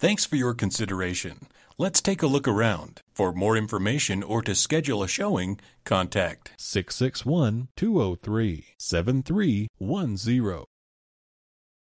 Thanks for your consideration. Let's take a look around. For more information or to schedule a showing, contact 661 203 7310.